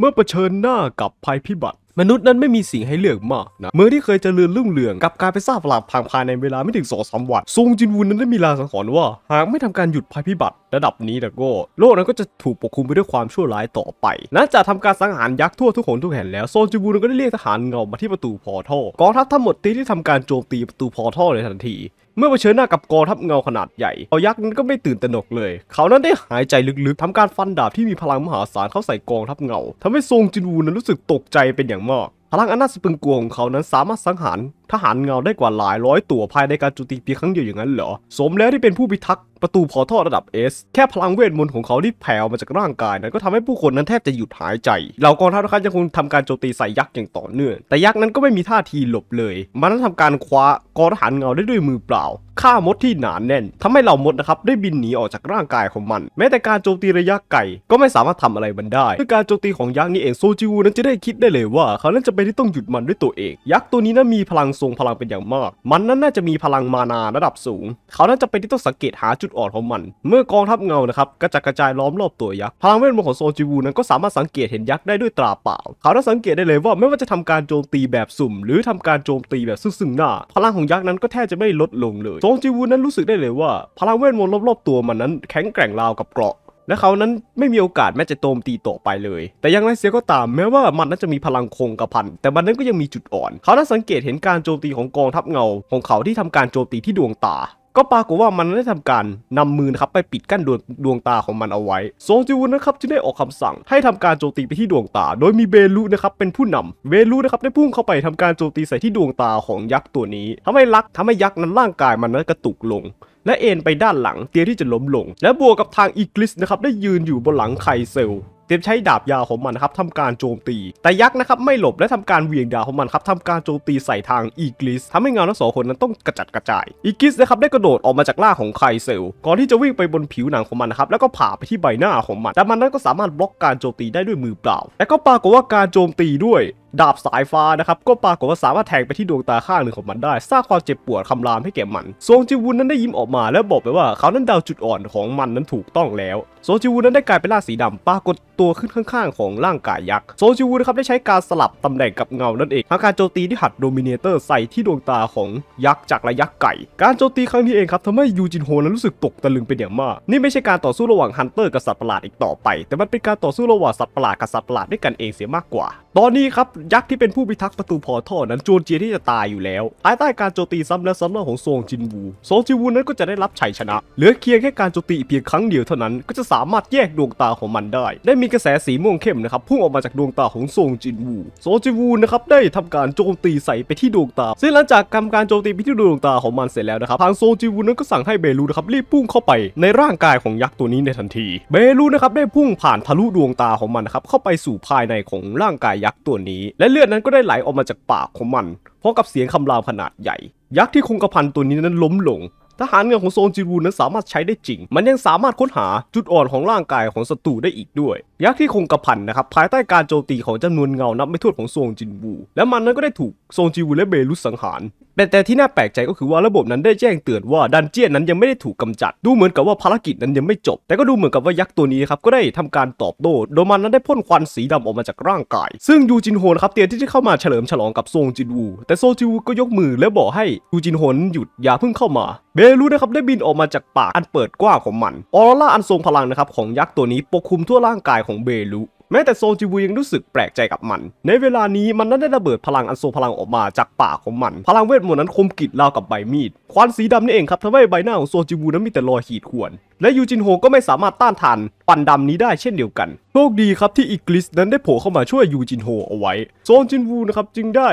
เมื่อเผชิญหน้ากับภัยพิบัติมนุษย์นั้นไม่มีสิ่งให้เลือกมากนะเมื่อที่เคยจเจริญรุ่งเรืองกับการไปทราบหลักพังภายในเวลาไม่ถึงสองสามวันทรงจินวุนนั้นได้มีลาสังหรณ์ว่า หากไม่ทำการหยุดภัยพิบัติระดับนี้นะโก้โลกนั้นก็จะถูกปกคลุมไปด้วยความชั่วร้ายต่อไป หลังจากทำการสังหารยักษ์ทั่วทุกหนทุกแห่งแล้วโซนจูบูนก็ได้เรียกทหารเงามาที่ประตูพอท่อกองทัพทั้งหมดตีที่ทำการโจมตีประตูพอท่อในทันที เมื่อเผชิญหน้ากับกองทัพเงาขนาดใหญ่เอายักษ์นั้นก็ไม่ตื่นตระหนกเลย เขานั้นได้หายใจลึกๆทำการฟันดาบที่มีพลังมหาศาลเข้าใส่กองทัพเงาทำให้โซนจิบูนั้นรู้สึกตกใจเป็นอย่างมาก พลังอำนาจสปึงกวงวของเขานั้นสามารถสังหารทหารเงาได้กว่าหลายร้อยตัวภายในการโจมตีเพียงครั้งเดียวอย่างนั้นเหรอสมแล้วที่เป็นผู้พิทักษ์ประตูพอท่อระดับ S แค่พลังเวทมนต์ของเขาที่แผ่มาจากร่างกายนั้นก็ทำให้ผู้คนนั้นแทบจะหยุดหายใจ เหล่ากองทัพทะครับยังคงทำการโจมตีใส่ยักษ์อย่างต่อเนื่องแต่ยักษ์นั้นก็ไม่มีท่าทีหลบเลย มันนั้นทำการคว้ากองทหารเงาได้ด้วยมือเปล่าฆ่ามดที่หนานแน่นทำให้เหล่ามดนะครับได้บินหนีออกจากร่างกายของมัน แม้แต่การโจมตีระยะไกลก็ไม่สามารถทำอะไรมันได้ด้วยการโจมตีของยักษ์นี้เองโซจิวูนั้นจะได้คิดได้เลยว่าเขานั้นจะเป็นที่ต้องหยุดมันด้วยตัวเอง ยักษ์ตัวนี้นั้นมีพลังทรงพลังเป็นอย่างมาก มันนั้นน่าจะมีพลังมานาระดับสูง เขานั้นจะเป็นที่ต้องสังเกตหาจุดอ่อนของมัน เมื่อกองทัพเงานะครับกระจัดกระจายล้อมรอบตัวยักษ์พลังเวทมนต์ของโซจิวูนั้นก็สามารถสังเกตเห็นยักษ์ได้ด้วยตาเปล่า เขาได้สังเกตได้เลยว่าไม่ว่าจะทำการโจมตีแบบสุ่ม หรือทำการโจมตีแบบซึ่งซึ่งหน้า พลังของยักษ์นั้นก็แทบจะไม่ลดลงเลยโซจิวูนั้นรู้สึกได้เลยว่าพลังเวทมนต์รอบๆตัวมันนั้นแข็งแกร่งราวกับเกราะและเขานั้นไม่มีโอกาสแม้จะโจมตีต่อไปเลย แต่ยังไรเสียก็ตามแม้ว่ามันนั้นจะมีพลังคงกระพันแต่มันนั้นก็ยังมีจุดอ่อน เขาได้สังเกตเห็นการโจมตีของกองทัพเงา ของเขาที่ทำการโจมตีที่ดวงตาก็ปรากฏว่ามันได้ทำการนำมือครับไปปิดกั้นดวงดวงตาของมันเอาไว้ซงจิวุนนะครับจึงได้ออกคำสั่งให้ทำการโจมตีไปที่ดวงตา โดยมีเบลูนะครับเป็นผู้นำเบลูนะครับได้พุ่งเข้าไปทำการโจมตีใส่ที่ดวงตาของยักษ์ตัวนี้ ทำให้ลักทำให้ยักษ์นั้นร่างกายมันนั้นกระตุกลง และเอ็นไปด้านหลังเตียที่จะล้มลง และบวกกับทางอีกลิสนะครับได้ยืนอยู่บนหลังไคเซลเตรียมใช้ดาบยาของมันนะครับทำการโจมตี แต่ยักษ์นะครับไม่หลบและทำการเวียงดาบของมันครับทำการโจมตีใส่ทางอีกลิส ทำให้เงาทั้งสองคนนั้นต้องกระจัดกระจายอีกลิสนะครับได้กระโดดออกมาจากล่าของไคเซล ก่อนที่จะวิ่งไปบนผิวหนังของมันนะครับ แล้วก็ผ่าไปที่ใบหน้าของมัน แต่มันนั้นก็สามารถบล็อกการโจมตีได้ด้วยมือเปล่าและก็ปรากฏว่าการโจมตีด้วยดาบสายฟ้านะครับ ก็ปรากฏว่าสามารถแทงไปที่ดวงตาข้างหนึ่งของมันได้สร้างความเจ็บปวดคำรามให้แก่มันซงจิวุนนั้นได้ยิ้มออกมาแล้วบอกไปว่าเขานั้นเดาจุดอ่อนของมันนั้นถูกต้องแล้วโซจิวุนนั้นได้กลายเป็นร่างสีดำปรากฏตัวขึ้นข้างๆ ของร่างกายยักษ์โซจิวุนนะครับ ได้ใช้การสลับตำแหน่งกับเงานั่นเองทำการโจมตีที่หัดโดมิเนเตอร์ใส่ที่ดวงตาของยักษ์จากระยะไก่การโจมตีครั้งนี้เองครับทำให้ยูจินโฮนั้นรู้สึกตกตะลึงเป็นอย่างมาก นี่ไม่ใช่การต่อสู้ระหว่างฮันเตอร์กับสัตว์ประหลาดอีกต่อไป แต่มันเป็นการต่อสู้ระหว่างสัตว์ประหลาดกับสัตว์ประหลาดด้วยกันเองเสียมากกว่าตอนนี้ครับยักษ์ที่เป็นผู้พิทักษ์ประตูพอท่อนั้นจวนเจียที่จะตายอยู่แล้วภายใต้การโจมตีซ้ำและซ้ำเล่าของซงจินวูซงจินวูนั้นก็จะได้รับชัยชนะเหลือเคียงแค่การโจมตีเพียงครั้งเดียวเท่านั้น ก็จะสามารถแยกดวงตาของมันได้ ได้มีกระแสสีม่วงเข้มนะครับพุ่งออกมาจากดวงตาของซงจินวูซงจินวูนะครับได้ทำการโจมตีใส่ไปที่ดวงตาซึ่งหลังจากทำการโจมตีไปที่ดวงตาของมันเสร็จแล้วนะครับทางโซจินวูนั้นก็สั่งให้เบลูนะครับรีบพุ่งเข้าไปในร่างกายของยักษ์ตัวนี้ในทันทีเบลูนะครับได้พุ่งผ่านทะลุดวงตาของมันนะครับเข้าไปสู่ภายในของร่างกายยักษ์ตัวนี้และเลือดนั้นก็ได้ไหลออกมาจากปากของมันพร้อมกับเสียงคำรามขนาดใหญ่ ยักษ์ที่คงกระพันตัวนี้นั้นล้มลงทหารเงาของโซนจินูนั้นสามารถใช้ได้จริง มันยังสามารถค้นหาจุดอ่อนของร่างกายของศัตรูได้อีกด้วย ยักษ์ที่คงกระพันนะครับภายใต้การโจมตีของจำนวนเงา นับไม่ถ้วนของโซนจินวู และมันนั้นก็ได้ถูกโซนจินวูและเบลุสสังหาร แต่แต่ที่น่าแปลกใจก็คือว่าระบบนั้นได้แจ้งเตือนว่าดันเจี้ยนนั้นยังไม่ได้ถูกกาจัด ดูเหมือนกับว่าภารกิจนั้นยังไม่จบ แต่ก็ดูเหมือนกับว่ายักษ์ตัวนี้ครับก็ได้ทำการตอบโต้ โดยมันนั้นได้พ่นควันสีดำออกมาจากร่างกาย ซึ่งยูจินโฮนครับเตรียมที่จะเข้ามาเฉลิมฉลองกับโซงจินวูแต่โซจิวูก็ยกมือและบอกให้ยูจินโฮนหยุดอย่าเพิ่งเข้ามาเบลูนะครับได้บินออกมาจากปาก อันเปิดกว้างของมัน ออร่าอันทรงพลังนะครับของยักษ์ตัวนี้ปกคลุมทั่วร่างกายของเบลูแม้แต่โซจิวูยังรู้สึกแปลกใจกับมัน ในเวลานี้มันนั้นได้ระเบิดพลังอันทรงพลังออกมาจากปากของมัน พลังเวทมนต์นั้นคมกิดราวกับใบมีดควันสีดำนี่เองครับทำให้ใบหน้าของโซจิวูนั้นมีแต่รอยขีดข่วนและยูจินโฮก็ไม่สามารถต้านทานปันดำนี้ได้เช่นเดียวกันโชคดีครับที่อิกลิสนั้นได้โผล่เข้ามาช่วยยูจินโฮเอาไว้โซจินวูนะครับจึงได้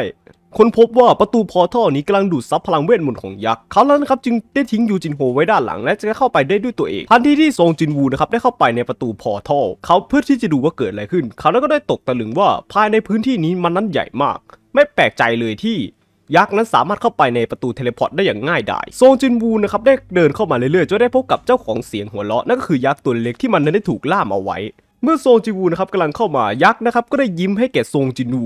ค้นพบว่าประตูพอท่อนี้กำลังดูดซับพลังเวทมนต์ของยักษ์เขาแล้วนะครับจึงได้ทิ้งยูจินโฮไว้ด้านหลังและจะเข้าไปได้ด้วยตัวเองทันทีที่ซงจินวูนะครับได้เข้าไปในประตูพอท่อเขาเพื่อที่จะดูว่าเกิดอะไรขึ้น เขาแล้วก็ได้ตกตะลึงว่าภายในพื้นที่นี้มันนั้นใหญ่มาก ไม่แปลกใจเลยที่ ยักษ์นั้นสามารถเข้าไปในประตูเทเลพอร์ตได้อย่างง่ายดายโซจินวูนะครับได้เดินเข้ามาเรื่อยๆจนได้พบกับเจ้าของเสียงหัวเราะนั่นก็คือยักษ์ตัวเล็กที่มันนั้นได้ถูกล่ามเอาไว้ เมื่อโซจินวูนะครับกำลังเข้ามายักษ์นะครับก็ได้ยิ้มให้แก่โซจินวู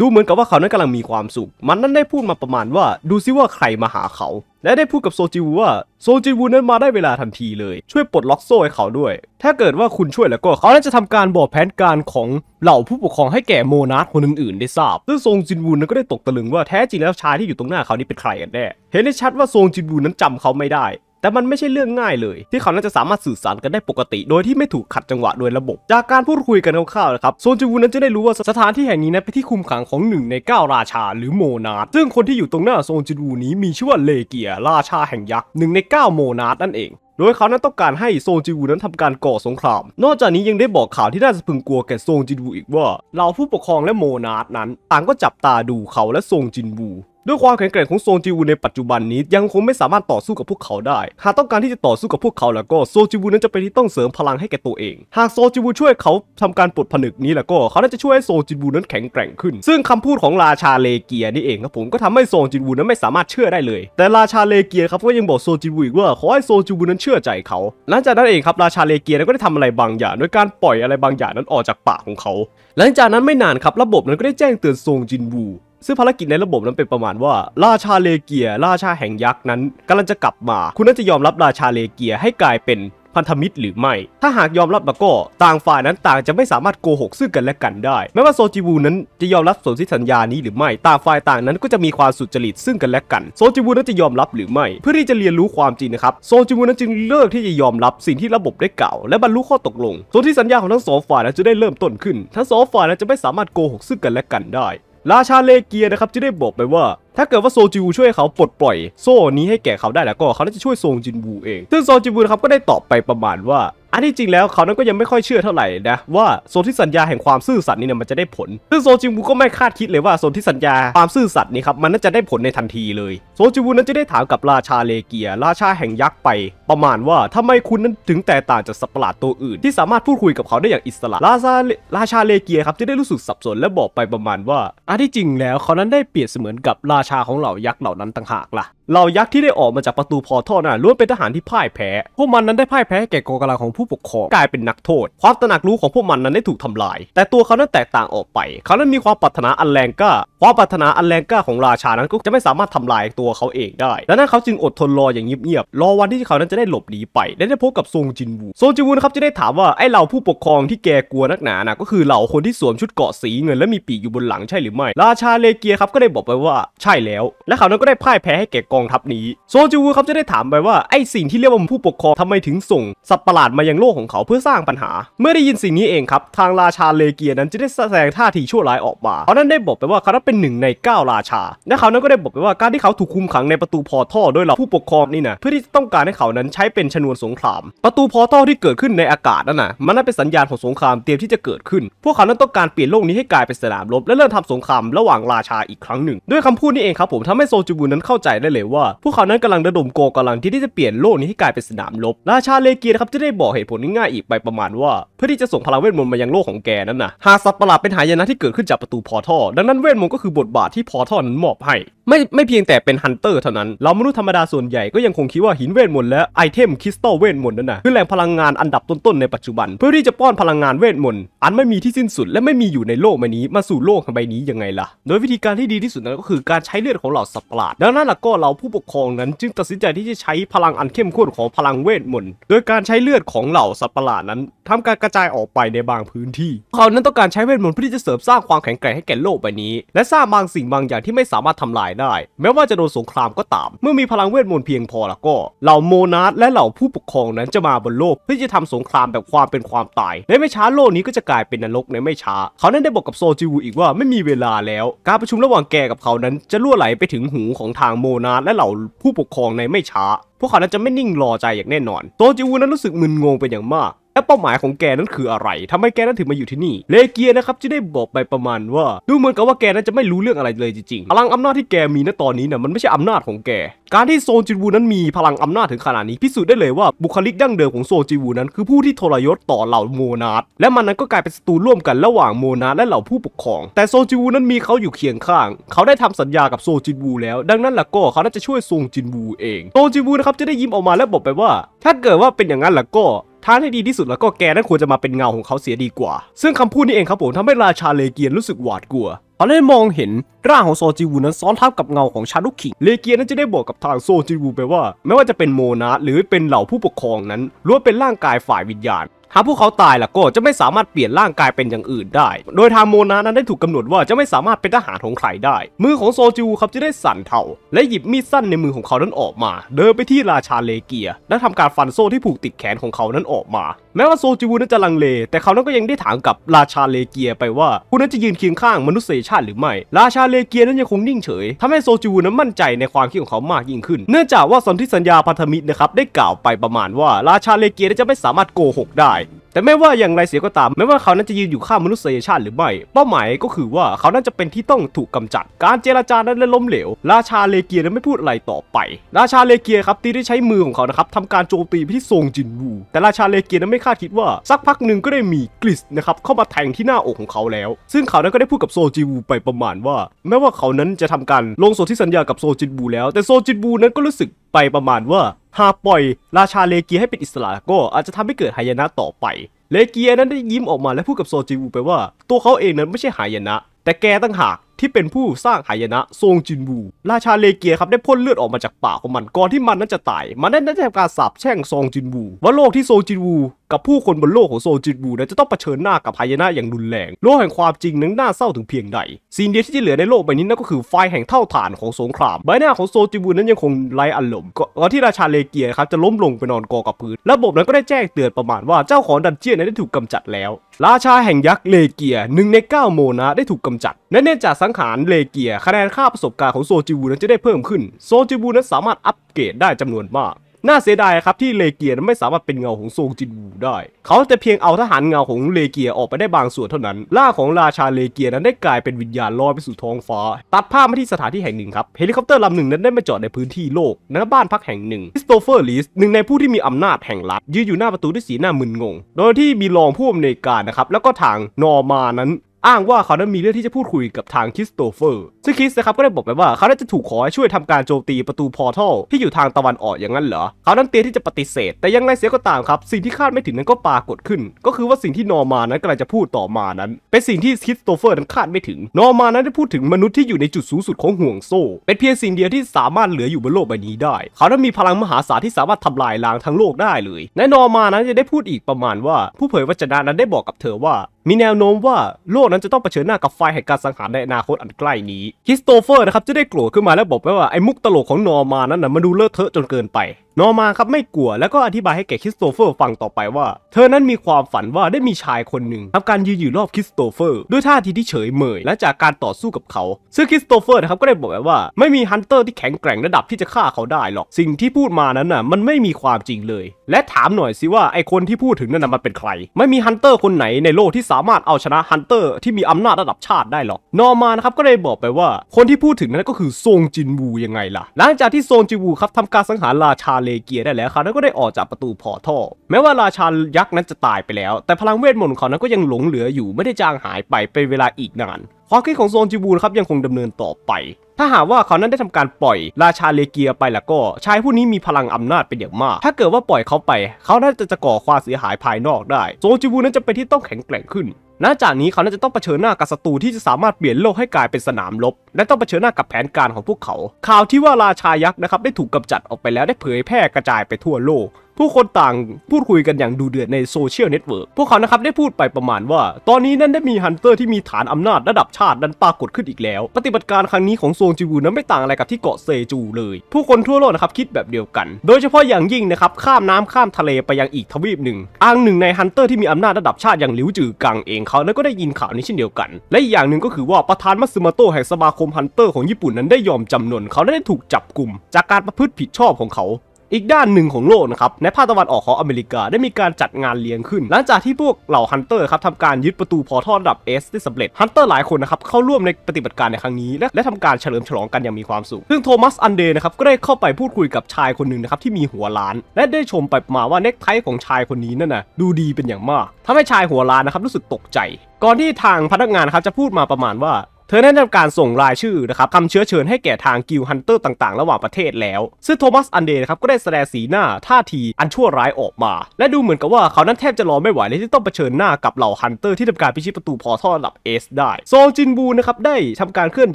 ดูเหมือนกับว่าเขานั้นกำลังมีความสุข มันนั้นได้พูดมาประมาณว่าดูซิว่าใครมาหาเขา และได้พูดกับโซจิวูว่าโซจิวูนั้นมาได้เวลาทันทีเลยช่วยปลดล็อกโซ่ให้เขาด้วย ถ้าเกิดว่าคุณช่วยแล้วก็ เขานั้นจะทำการบอกแผนการของเหล่าผู้ปกครองให้แก่โมนาสคนอื่นๆได้ทราบซึ่งโซจิวูนั้นก็ได้ตกตะลึงว่าแท้จริงแล้วชายที่อยู่ตรงหน้าเขานี้เป็นใครกันแน่เห็นได้ชัดว่าโซจิวูนั้นจำเขาไม่ได้แต่มันไม่ใช่เรื่องง่ายเลย ที่เขาน่าจะสามารถสื่อสารกันได้ปกติ โดยที่ไม่ถูกขัดจังหวะโดยระบบ จากการพูดคุยกันคร่าวๆนะครับโซนจูวูนั้นจะได้รู้ว่าสถานที่แห่งนี้ นั้นเป็นที่คุมขังของหนึ่งใน 9 ราชา หรือโมนาดซึ่งคนที่อยู่ตรงหน้าโซนจูวูนี้มีชื่อว่าเลเกียราชาแห่งยักษ์หนึ่งใน 9 โมนาดนั่นเอง โดยเขานั้นต้องการให้โซนจิวูนั้นทำการก่อสงคราม นอกจากนี้ยังได้บอกข่าวที่น่าสะพึงกลัวแก่โซนจิวูอีกว่าเราผู้ปกครองและโมนาดนั้น ต่างก็จับตาดูเขาและโซนจินวูด้วยความแข็งแกร่งของโซนจิวูในปัจจุบันนี้ยังคงไม่สามารถต่อสู้กับพวกเขาได้หากต้องการที่จะต่อสู้กับพวกเขาแล้วก็โซจิวูนั้นจะเป็นที่ต้องเสริมพลังให้แก่ตัวเอง หากโซจิวูช่วยเขาทำการปลดผนึกนี้แล้วก็เขาน่าจะช่วยให้โซจิวูนั้นแข็งแกร่งขึ้น ซึ่งคำพูดของราชาเลเกียนี่เองครับผมก็ทำให้โซจิวูนั้นไม่สามารถเชื่อได้เลยแต่ราชาเลเกียครับก็ยังบอกโซจิวูอีกว่าขอให้โซจิวูนั้นเชื่อใจเขาหลังจากนั้นเองครับราชาเลเกียก็ได้ทำอะไรบางอย่างด้วยการปล่อยอะไรบางอย่างนั้นออกจากปากของเขาหลังจากนั้นไม่นานครับระบบนั้นก็ได้แจ้งเตือนโซงจินวูซึ่งภารกิจในระบบนั้นเป็นประมาณว่า ราชาเลเกีย ราชาแห่งยักษ์นั้นกำลังจะกลับมา คุณน่าจะยอมรับราชาเลเกีย ให้กลายเป็นพันธมิตรหรือไม่ ถ้าหากยอมรับมาก็ ต่างฝ่ายนั้นต่างจะไม่สามารถโกหกซึ่งกันและกันได้ แม้ว่าโซจิวูนั้นจะยอมรับสนธิสัญญานี้หรือไม่ ต่างฝ่ายต่างนั้นก็จะมีความสุจริตซึ่งกันและกัน โซจิวูนั้นจะยอมรับหรือไม่ เพื่อที่จะเรียนรู้ความจริงนะครับ โซจิวูนั้นจึงเลิกที่จะยอมรับสิ่งที่ระบบได้กล่าวและบรรลุข้อตกลงสนธิสัญญาของทั้งสองฝ่ายนั้นจะได้เริ่มต้นขึ้นทั้งสองฝ่ายนั้นจะไม่สามารถโกหกซึ่งกันและกันได้ราชาเลเกียนะครับจะได้บอกไปว่า ถ้าเกิดว่าโซจิวช่วยเขาปลดปล่อย โซ่นี้ให้แก่เขาได้แล้วก็เขาน่าจะช่วยโซจินวูเอง ซึ่งโซจินวูนะครับก็ได้ตอบไปประมาณว่าอันที่จริงแล้วเขานั้นก็ยังไม่ค่อยเชื่อเท่าไหร่นะว่าโซนที่สัญญาแห่งความซื่อสัตย์นี่เนี่ยมันจะได้ผลซึ่งโซจิบูก็ไม่คาดคิดเลยว่าโซนที่สัญญาความซื่อสัตย์นี่ครับมันน่าจะได้ผลในทันทีเลยโซจิบูนั้นจะได้ถามกับราชาเลเกีย ราชาแห่งยักษ์ไป ประมาณว่าทำไมคุณนั้นถึงแตกต่างจากสัตว์ประหลาดตัวอื่น ที่สามารถพูดคุยกับเขาได้อย่างอิสระราชาราชาเลเกียครับจะได้รู้สึกสับสนและบอกไปประมาณว่าอันที่จริงแล้วเขานั้นได้เปรียบเสมือนกับราชาของเหล่ายักษ์เหล่านั้นต่างหากล่ะเหล่ายักษ์ที่ได้ออกมาจากประตูพอท่อนั้นล้วนเป็นทหารที่พ่ายแพ้ พวกมันนั้นได้พ่ายแพ้แก่กองกำลังของผู้ปกครองกลายเป็นนักโทษ ความตระหนักรู้ของพวกมันนั้นได้ถูกทำลาย แต่ตัวเขานั้นแตกต่างออกไป เขานั้นมีความปรารถนาอันแรงกล้า ความปรารถนาอันแรงกล้าของราชานั้นก็จะไม่สามารถทำลายตัวเขาเองได้ดังนั้นเขาจึงอดทนรออย่างเงียบ ๆ รอวันที่เขานั้นจะได้หลบหนีไปและได้พบกับซงจินวูซงจินวูนะครับจะได้ถามว่าไอ้เหล่าผู้ปกครองที่แกกลัวนักหนานะก็คือเหล่าคนที่สวมชุดเกาะสีเงิน และมีปีกอยู่บนหลังใช่หรือไม่ราชาเลเกียครับก็ได้บอกไปว่า ใช่แล้ว และเขานั้นก็ได้พ่ายแพ้ให้แก่องทัพนี้โซจูวูครับจะได้ถามไปว่า ไอสิ่งที่เรียกว่าผู้ปกครองทำไมถึงส่งสัตว์ประหลาดมายังโลกของเขาเพื่อสร้างปัญหาเมื่อได้ยินสิ่งนี้เองครับ ทางราชาเลเกียนั้นจะได้แสดงท่าทีชั่วร้ายออกมาเขานั้นได้บอกไปว่าเขาเป็นหนึ่งใน 9 ราชาและเขานั้นก็ได้บอกไปว่าการที่เขาถูกคุมขังในประตูพอท่อโดยเหล่าผู้ปกครองนี่นะเพื่อที่จะต้องการให้เขานั้นใช้เป็นชนวนสงคราม ประตูพอท่อที่เกิดขึ้นในอากาศนั่นนะมันนั้นเป็นสัญญาณของสงครามเตรียมที่จะเกิดขึ้น พวกเขานั้นต้องการเปลี่ยนโลกนี้ให้กลายเป็นสนามรบและเริ่มทำสงครามระหว่างราชาอีกครั้งหนึ่ง ด้วยคำพูดนี้เองครับผมทำให้โซจูบุนั้นเข้าใจได้เลยว่าพวกเขานั้นกำลังระดมโกกํกำลังที่ที่จะเปลี่ยนโลกนี้ให้กลายเป็นสนามรบ ราชาเลเกียนะครับจะได้บอกเหตุผลง่ายอีกไปประมาณว่า เพื่อที่จะส่งพลังเวทมนต์มายังโลกของแกนั้นนะหาสัตว์ประหลาดเป็นหายนะที่เกิดขึ้นจากประตูพอท่อดังนั้นเวทมนต์ก็คือบทบาทที่พอท่อนั้นมอบให้ไม่ไม่เพียงแต่เป็นฮันเตอร์เท่านั้นเรามนุษย์ธรรมดาส่วนใหญ่ก็ยังคงคิดว่าหินเวทมนต์และไอเทมคริสตัลเวทมนต์นั่นนะคือแหล่งพลังงานอันดับต้น ๆ ในปัจจุบัน เพื่อที่จะป้อนพลังงานเวทมนต์อันไม่มีที่สิ้นสุดและไม่มีอยู่ในโลกใบนี้มาสู่โลกใบนี้ยังไงล่ะ โดยวิธีการที่ดีที่สุดนั้นก็คือการใช้เลือดของเหล่าสัตว์ประหลาด ดังนั้นล่ะก็เราผู้ปกครองนั้นจึงตัดสินใจที่จะใช้พลังอันเข้มข้นของพลังเวทมนต์ โดยการใช้เลือดของเหล่าสัตว์ประหลาดนั้นทำการกระจายออกไปในบางพื้นที่เขานั้นต้องการใช้เวทมนต์เพื่อที่จะเสริมสร้างความแข็งแกร่งให้แก่โลกใบนี้ และสร้างบางสิ่งบางอย่างที่ไม่สามารถทำลายได้แม้ว่าจะโดนสงครามก็ตาม เมื่อมีพลังเวทมนต์เพียงพอแล้วก็ เหล่าโมนาสและเหล่าผู้ปกครองนั้นจะมาบนโลกเพื่อจะทำสงครามแบบความเป็นความตาย ในไม่ช้าโลกนี้ก็จะกลายเป็นนรกในไม่ช้า เขานั้นได้บอกกับโซจิวูอีกว่าไม่มีเวลาแล้ว การประชุมระหว่างแกกับเขานั้นจะล่วไหลไปถึงหูของทางโมนาส และเหล่าผู้ปกครองในไม่ช้า พวกเขานั้นจะไม่นิ่งรอใจอย่างแน่นอน โซจิวูนั้นรู้สึกมึนงงเป็นอย่างมากและเป้าหมายของแกนั้นคืออะไร ทำให้แกนั้นถึงมาอยู่ที่นี่ เลเกียนะครับจะได้บอกไปประมาณว่า ดูเหมือนกับว่าแกนั้นจะไม่รู้เรื่องอะไรเลยจริงๆพลังอำนาจที่แกมีณตอนนี้นะ่ะมันไม่ใช่อำนาจของแก การที่โซนจินวูนั้นมีพลังอำนาจถึงขนาดนี้ พิสูจน์ได้เลยว่าบุคลิกดั้งเดิมของโซนจินวูนั้นคือผู้ที่ทรยศต่อเหล่าโมนาดและมันนั้นก็กลายเป็นศัตรูร่วมกันระหว่างโมนาดและเหล่าผู้ปกครอง แต่โซนจินวูนั้นมีเขาอยู่เคียงข้าง เขาได้ทำสัญญากับโซนจินวูแล้วดังนั้นล่ะก็เขาน่าจะช่วยโซจินวูเองโซจินวูนะครับจะได้ยิ้มออกมาแลวบอกไปว่า ถ้าเกิดว่าเป็นอย่างนั้นล่ะก็ทางที่ดีที่สุดแล้วก็แกนั้นควรจะมาเป็นเงาของเขาเสียดีกว่า ซึ่งคำพูดนี้เองครับผมทำให้ราชาเลเกียนรู้สึกหวาดกลัวเขาได้มองเห็นร่างของโซจิวูนั้นซ้อนทับกับเงาของชาลุกคิงเลเกียนั้นจะได้บอกกับทางโซจิวูไปว่า ไม่ว่าจะเป็นโมนาหรือเป็นเหล่าผู้ปกครองนั้นล้วนเป็นร่างกายฝ่ายวิญญาณหากพวกเขาตายล่ะก็จะไม่สามารถเปลี่ยนร่างกายเป็นอย่างอื่นได้ โดยทางโมนานั้นได้ถูกกาหนดว่าจะไม่สามารถเป็นทหารของใครได้ มือของโซจูครับจะได้สั่นเทาและหยิบมีดสั้นในมือของเขานั้นออกมา เดินไปที่ราชาเลเกียและทำการฟันโซ่ที่ผูกติดแขนของเขานั้นออกมาแม้ว่าโซจิวูนั้นจะลังเล แต่เขานั้นก็ยังได้ถามกับราชาเลเกียไปว่าคุณนั้นจะยืนเคียงข้างมนุษยชาติหรือไม่ ราชาเลเกียนั้นยังคงนิ่งเฉย ทำให้โซจิวูนั้นมั่นใจในความคิดของเขามากยิ่งขึ้น เนื่องจากว่าสนธิสัญญาพันธมิตรนะครับ ได้กล่าวไปประมาณว่าราชาเลเกียจะไม่สามารถโกหกได้แต่ไม่ว่าอย่างไรเสียก็ตาม ไม่ว่าเขานั้นจะยืนอยู่ข้ามมนุษยชาติหรือไม่ เป้าหมายก็คือว่าเขานั้นจะเป็นที่ต้องถูกกำจัด การเจรจานั้นล้มเหลว ราชาเลเกียนั้นไม่พูดอะไรต่อไป ราชาเลเกียครับที่ได้ใช้มือของเขานะครับทำการโจมตีไปที่ทรงจินวูแต่ราชาเลเกียนั้นไม่คาดคิดว่าสักพักหนึ่งก็ได้มีกริสนะครับเข้ามาแทงที่หน้าอกของเขาแล้ว ซึ่งเขานั้นก็ได้พูดกับโซจินวูไปประมาณว่าแม้ว่าเขานั้นจะทำการลงสนธิสัญญากับโซจินบู แล้วแต่โซจินบูนั้นก็รู้สึกไปประมาณว่าหากปล่อยราชาเลเกียให้เป็นอิสระก็อาจจะทำให้เกิดหายนะต่อไป เลเกียนั้นได้ยิ้มออกมาและพูดกับโซจิวูไปว่า ตัวเขาเองนั้นไม่ใช่หายนะ แต่แกตั้งหากที่เป็นผู้สร้างหายนะซงจินวู ราชาเลเกียครับได้พ่นเลือดออกมาจากปากของมัน ก่อนที่มันนั้นจะตาย มันได้นด้ทำการสาปแช่งซงจินวู ว่าโลกที่โซงจินวู กับผู้คนบนโลกของโซจินบูนั้นจะต้องเผชิญหน้ากับหายนะอย่างรุนแรง โลกแห่งความจริงนั้นน่าเศร้าถึงเพียงใด สิ่งเดียวที่จะเหลือในโลกใบนี้นั่นก็คือไฟแห่งเท่าฐานของสงคราม ใบหน้าของโซจินบูนั้นยังคงไร้อารมณ์ก่อนที่ราชาเลเกียครับจะล้มลงไปนอนกอกับพื้นระบบนั้นก็ได้แจ้งเตือนประมาณว่าเจ้าของดันเจียนนั้นได้ถูกกำจัดแล้ว ราชาแห่งยักษ์เลเกียหนึ่งใน 9 โมนะได้ถูกกำจัดและเนื่องจากสังหารเลเกียคะแนนค่าประสบการณ์ของโซจิบูนั้นจะได้เพิ่มขึ้นโซจิบูนั้นสามารถอัปเกรดได้จำนวนมาก น่าเสียดายครับที่เลเกียนั้นไม่สามารถเป็นเงาของโซจิบูได้ เขาจะเพียงเอาทหารเงาของเลเกียออกไปได้บางส่วนเท่านั้น ล่าของราชาเลเกียนั้นได้กลายเป็นวิญญาณลอยไปสู่ท้องฟ้า ตัดภาพมาที่สถานที่แห่งหนึ่งครับเฮลิคอปเตอร์ลำหนึ่งนั้นได้มาจอดในพื้นที่โลกในบ้านพักแห่งหนึ่งคริสโตเฟอร์ลิสหนึ่งในผู้ที่มีอำนาจแห่งรัฐยืนอยู่หน้าประตูด้วยสีหน้ามึนงงโดยที่มีรองผู้อำนวยการนะครับแล้วก็ทางนอร์มานั้นอ้างว่าเขานั้นมีเรื่องที่จะพูดคุยกับทางคริสโตเฟอร์ ซึ่งคริสนะครับก็ได้บอกไปว่าเขาได้จะถูกขอให้ช่วยทำการโจมตีประตูพอร์ทัลที่อยู่ทางตะวันออกอย่างนั้นเหรอ เขานั้นเตรียมที่จะปฏิเสธ แต่ยังไงเสียก็ตามครับ สิ่งที่คาดไม่ถึงนั้นก็ปรากฏขึ้น ก็คือว่าสิ่งที่นอร์มานั้นกำลังจะพูดต่อมานั้น เป็นสิ่งที่คริสโตเฟอร์นั้นคาดไม่ถึง นอร์มานั้นได้พูดถึงมนุษย์ที่อยู่ในจุดสูงสุดของห่วงโซ่ เป็นเพียงสิ่งเดียวที่สามารถเหลืออยู่บนโลกใบนี้ได้ เขานั้นมีพลังมหาศาลที่สามารถทำลายล้างทั้งโลกได้เลยและนอร์มานั้นจะได้พูดอีกประมาณว่า ผู้เผยวจนะนั้นได้บอกกับเธอว่ามีแนวโน้มว่าโลกนั้นจะต้องเผชิญหน้ากับไฟแห่งการสังหารในอนาคตอันใกล้นี้ฮิสโตเฟอร์นะครับ จะได้โกรธขึ้นมาแล้วบอกไปว่า ไอ้มุกตลกของนอร์มานั้นนะมันดูเลอะเทอะจนเกินไปนอมาครับไม่กลัวแล้วก็อธิบายให้แก่คริสโตเฟอร์ฟังต่อไปว่า เธอนั้นมีความฝันว่าได้มีชายคนหนึ่งทำการยืนอยู่รอบคริสโตเฟอร์ด้วยท่าทีที่เฉยเมยและจากการต่อสู้กับเขาซึ่งคริสโตเฟอร์นะครับก็ได้บอกไว้ว่าไม่มีฮันเตอร์ที่แข็งแกร่งระดับที่จะฆ่าเขาได้หรอก สิ่งที่พูดมานั้นน่ะมันไม่มีความจริงเลย และถามหน่อยสิว่าไอคนที่พูดถึงนั่นมันเป็นใคร ไม่มีฮันเตอร์คนไหนในโลกที่สามารถเอาชนะฮันเตอร์ที่มีอำนาจระดับชาติได้หรอกนอมานะครับก็ได้บอกไปว่า คนที่พูดถึงนั้นก็คือซงจินวูยังไงล่ะหลังจากที่ซงจินวูครับทำการสังหารราชาเลเกียได้แล้วเขานั้นก็ได้ออกจากประตูพอท่อ แม้ว่าราชายักษ์นั้นจะตายไปแล้ว แต่พลังเวทมนต์ของเขานั้นก็ยังหลงเหลืออยู่ ไม่ได้จางหายไปเป็นเวลาอีกนานความคิดของโซนจิบูนครับยังคงดำเนินต่อไป ถ้าหากว่าเขานั้นได้ทำการปล่อย ราชาเลเกียไปแล้วก็ชายผู้นี้มีพลังอำนาจเป็นอย่างมาก ถ้าเกิดว่าปล่อยเขาไป เขาน่าจะจะก่อความเสียหายภายนอกได้โซนจิบูนนั้นจะเป็นที่ต้องแข็งแกร่งขึ้นณจากนี้เขาน่าจะต้องเผชิญหน้ากับศัตรูที่จะสามารถเปลี่ยนโลกให้กลายเป็นสนามรบ และต้องเผชิญหน้ากับแผนการของพวกเขา ข่าวที่ว่าราชายักษ์นะครับได้ถูกกำจัดออกไปแล้วได้เผยแพร่กระจายไปทั่วโลกผู้คนต่างพูดคุยกันอย่างดูเดือดในโซเชียลเน็ตเวิร์กพวกเขานะครับได้พูดไปประมาณว่า ตอนนี้นั้นได้มีฮันเตอร์ที่มีฐานอำนาจระดับชาตินั้นปรากฏขึ้นอีกแล้ว ปฏิบัติการครั้งนี้ของโซงจิวูนั้นไม่ต่างอะไรกับที่เกาะเซจูเลยผู้คนทั่วโลกนะครับคิดแบบเดียวกัน โดยเฉพาะอย่างยิ่งนะครับ ข้ามน้ำข้ามทะเลไปยังอีกทวีปหนึ่งอ้างหนึ่งในฮันเตอร์ที่มีอำนาจระดับชาติอย่างหลิวจือกังเองเขาแล้วก็ได้ยินข่าวนี้เช่นเดียวกัน และออย่างหนึ่งก็คือว่าประธานมัตสึมาโตะแห่งสมาคมฮันเตอร์ของญี่ปุ่นนั้นได้ยอมจำนนเขาได้ถูกจับกลุ่มจากการประพฤติผิดชอบของเขาอีกด้านหนึ่งของโลกนะครับในภาคตะวันออกของอเมริกาได้มีการจัดงานเลี้ยงขึ้น หลังจากที่พวกเหล่าฮันเตอร์ครับทำการยึดประตูพอทอระดับเอสได้สำเร็จฮันเตอร์หลายคนนะครับเข้าร่วมในปฏิบัติการในครั้งนี้ และและทำการเฉลิมฉลองกันอย่างมีความสุขซึ่งโทมัสอันเดย์นะครับก็ได้เข้าไปพูดคุยกับชายคนหนึ่งนะครับที่มีหัวล้าน และได้ชมไปมาว่าเน็กไทของชายคนนี้นั่นนะดูดีเป็นอย่างมากทำให้ชายหัวล้านนะครับรู้สึกตกใจก่อนที่ทางพนักงานครับจะพูดมาประมาณว่าเธอได้ทำการส่งรายชื่อนะครับคำเชื้อเชิญให้แก่ทางกิลฮันเตอร์ต่างๆระหว่างประเทศแล้วซึ่งโทมัสอันเดย์นะครับ ก็ได้แสดงสีหน้าท่าทีอันชั่วร้ายออกมา และดูเหมือนกับว่าเขานั้นแทบจะรอไม่ไหวเลย ที่ต้องเผชิญหน้ากับเหล่าฮันเตอร์ที่ทำการพิชิตประตูพอท่อหลับเอสได้โซจินบูนะครับ ได้ทำการเคลื่อน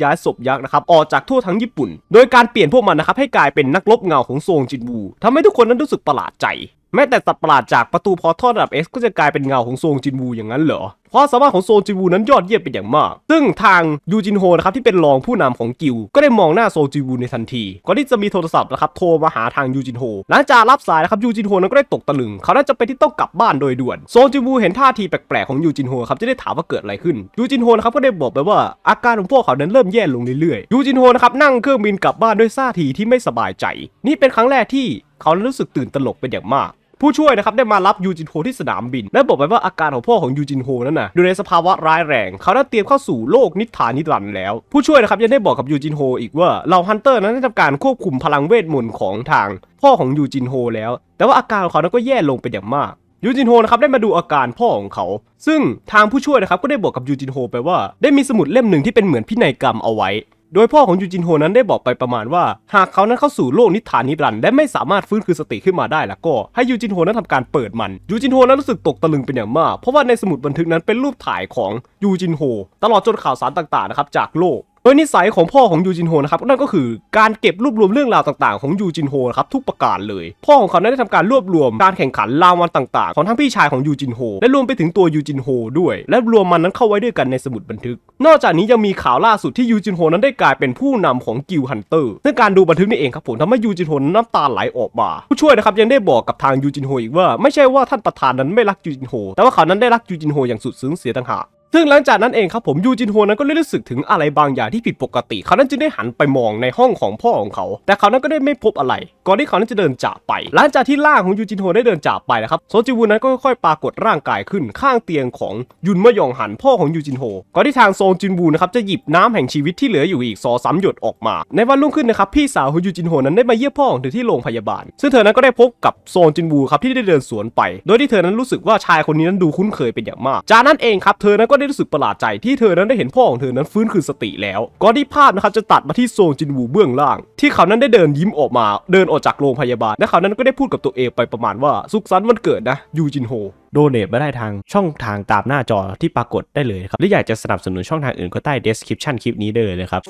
ย้ายศพยักษ์นะครับออกจากทั่วทั้งญี่ปุ่น โดยการเปลี่ยนพวกมันนะครับให้กลายเป็นนักลบเงาของโซจินบู ทำให้ทุกคนนั้นรู้สึกประหลาดใจ แม้แต่สัตว์ประหลาดจากประตูพอท่อระดับเอสก็จะกลายเป็นเงาของทงจินบูอย่างนั้นเหรอความสามารถของโซจิวูนั้นยอดเยี่ยมเป็นอย่างมาก ซึ่งทางยูจินโฮนะครับที่เป็นรองผู้นำของกิลก็ได้มองหน้าโซจิวูในทันทีก่อนที่จะมีโทรศัพท์นะครับโทรมาหาทางยูจินโฮ หลังจากรับสายนะครับยูจินโฮนั้นก็ได้ตกตะลึง เขาน่าจะไปที่ต้องกลับบ้านโดยด่วน โซจิวูเห็นท่าทีแปลก ๆ ของยูจินโฮครับจะได้ถามว่าเกิดอะไรขึ้น ยูจินโฮนะครับก็ได้บอกไปว่าอาการของพวกเขานั้นเริ่มแย่ลงเรื่อย ๆ ยูจินโฮนะครับนั่งเครื่องบินกลับบ้านด้วยท่าทีที่ไม่สบายใจ นี่เป็นครั้งแรกที่เขารู้สึกตื่นตลกเป็นอย่างมากผู้ช่วยนะครับได้มารับยูจินโฮที่สนามบินและบอกไปว่าอาการของพ่อของยูจินโฮนั้นนะอยู่ในสภาวะร้ายแรง เขาได้เตรียมเข้าสู่โลกนิทานนิรันด์แล้วผู้ช่วยนะครับยังได้บอกกับยูจินโฮอีกว่าเราฮันเตอร์นั้นได้ทำการควบคุมพลังเวทมนต์ของทางพ่อของยูจินโฮแล้ว แต่ว่าอาการของเขาก็แย่ลงเป็นอย่างมากยูจินโฮนะครับได้มาดูอาการพ่อของเขาซึ่งทางผู้ช่วยนะครับก็ได้บอกกับยูจินโฮไปว่าได้มีสมุดเล่มหนึ่งที่เป็นเหมือนพินัยกรรมเอาไว้โดยพ่อของยูจินโฮนั้นได้บอกไปประมาณว่า หากเขานั้นเข้าสู่โลกนิทานนิรันดร์และไม่สามารถฟื้นคืนสติขึ้นมาได้ล่ะก็ให้ยูจินโฮนั้นทำการเปิดมันยูจินโฮนั้นรู้สึกตกตะลึงเป็นอย่างมาก เพราะว่าในสมุดบันทึกนั้นเป็นรูปถ่ายของยูจินโฮตลอดจนข่าวสารต่างๆนะครับจากโลกโดยนิสัยของพ่อของยูจินโฮนะครับ นั่นก็คือการเก็บรวบรวมเรื่องราวต่างๆของยูจินโฮครับทุกประการเลย พ่อของเขาได้ทำการรวบรวมการแข่งขันรางวัลต่างๆของทั้งพี่ชายของยูจินโฮและรวมไปถึงตัวยูจินโฮด้วย และรวมมันนั้นเข้าไว้ด้วยกันในสมุดบันทึก นอกจากนี้ยังมีข่าวล่าสุดที่ยูจินโฮนั้นได้กลายเป็นผู้นำของกิลฮันเตอร์ซึ่งการดูบันทึกนี่เองครับผมทำให้ยูจินโฮน้ำตาไหลออกมาผู้ช่วยนะครับยังได้บอกกับทางยูจินโฮอีกว่าไม่ใช่ว่าท่านประธานนั้นไม่รักยูจินโฮแต่ว่าเขานั้นได้รักยูจินโฮอย่างสุดซึ้งเสียต่างหากซึ่งหลังจากนั้นเองครับผมยูจินฮวนนั้นก็ได้รู้สึกถึงอะไรบางอย่างที่ผิดปกติ เขานั้นจึงได้หันไปมองในห้องของพ่อของเขา แต่เขานั้นก็ได้ไม่พบอะไรก่อนที่เขานั้นจะเดินจากไป หลังจากที่ร่างของยูจินฮวนได้เดินจากไปนะครับโซจิวุนนั้นก็ค่อยๆปรากฏร่างกายขึ้นข้างเตียงของยุนมะยองหันพ่อของยูจินโฮก่อนที่ทางโซจินบูนะครับจะหยิบน้ำแห่งชีวิตที่เหลืออยู่อีกซอสาำหยดออกมาในวันรุ่งขึ้นนะครับพี่สาวของยูจินโฮนั้นได้มาเยี่ยมพ่อของเธอที่โรงพยาบาล ซึ่งเธอนั้นก็ได้พบกับโซจินบูครับที่ได้เดินสวนไป โดยที่เธอนั้นรู้สึกว่าชายคนนี้นั้นดูคุ้นเคยเป็นอย่างมากจากนั้นเองครับเธอนั้นก็ได้รู้สึกประหลาดใจที่เธอนั้นได้เห็นพ่อของเธอนั้นฟื้นคืนสติแล้วก่อนที่ภาพนะครับจะตัดมาที่โซงจินวูเบื้องล่าง ที่เขานั้นได้เดินยิ้มออกมา เดินออกจากโรงพยาบาล และเขานั้นก็ได้พูดกับตัวเองไปประมาณว่า สุขสันต์วันเกิดนะยูจินโฮโดเนทม่ได้ทางช่องทางตามหน้าจอที่ปรากฏได้เลยครับ หรืออยากจะสนับสนุนช่องทางอื่นก็ใต้ description คลิปนี้ได้เลยนะครับ